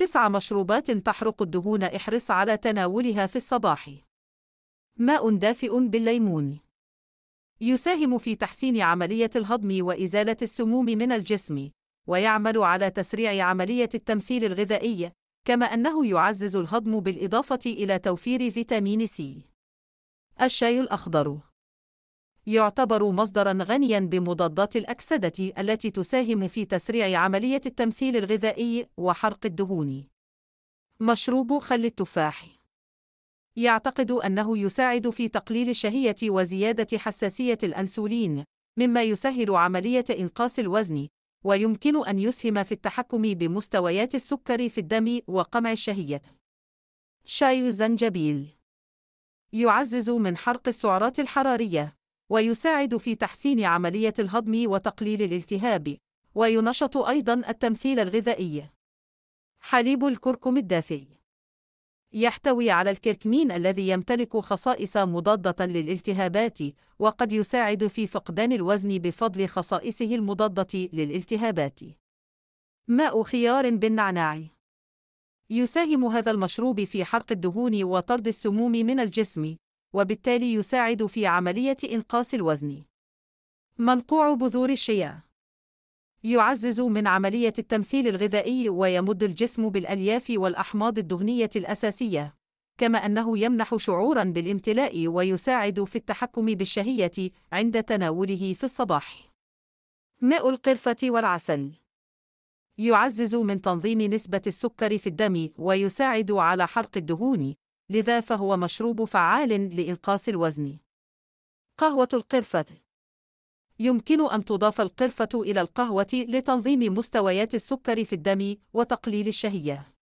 تسع مشروبات تحرق الدهون احرص على تناولها في الصباح. ماء دافئ بالليمون يساهم في تحسين عملية الهضم وإزالة السموم من الجسم، ويعمل على تسريع عملية التمثيل الغذائي، كما أنه يعزز الهضم بالإضافة إلى توفير فيتامين سي. الشاي الأخضر يعتبر مصدرا غنيا بمضادات الأكسدة التي تساهم في تسريع عملية التمثيل الغذائي وحرق الدهون. مشروب خل التفاح يعتقد أنه يساعد في تقليل الشهية وزيادة حساسية الأنسولين، مما يسهل عملية إنقاص الوزن، ويمكن أن يسهم في التحكم بمستويات السكر في الدم وقمع الشهية. شاي الزنجبيل يعزز من حرق السعرات الحرارية، ويساعد في تحسين عملية الهضم وتقليل الالتهاب وينشط أيضا التمثيل الغذائي حليب الكركم الدافئ يحتوي على الكركمين الذي يمتلك خصائص مضادة للالتهابات وقد يساعد في فقدان الوزن بفضل خصائصه المضادة للالتهابات ماء خيار بالنعناع يساهم هذا المشروب في حرق الدهون وطرد السموم من الجسم وبالتالي يساعد في عملية إنقاص الوزن. منقوع بذور الشيا يعزز من عملية التمثيل الغذائي ويمد الجسم بالألياف والأحماض الدهنية الأساسية، كما أنه يمنح شعوراً بالامتلاء ويساعد في التحكم بالشهية عند تناوله في الصباح. ماء القرفة والعسل يعزز من تنظيم نسبة السكر في الدم ويساعد على حرق الدهون، لذا فهو مشروب فعال لإنقاص الوزن. قهوة القرفة يمكن أن تضاف القرفة إلى القهوة لتنظيم مستويات السكر في الدم وتقليل الشهية.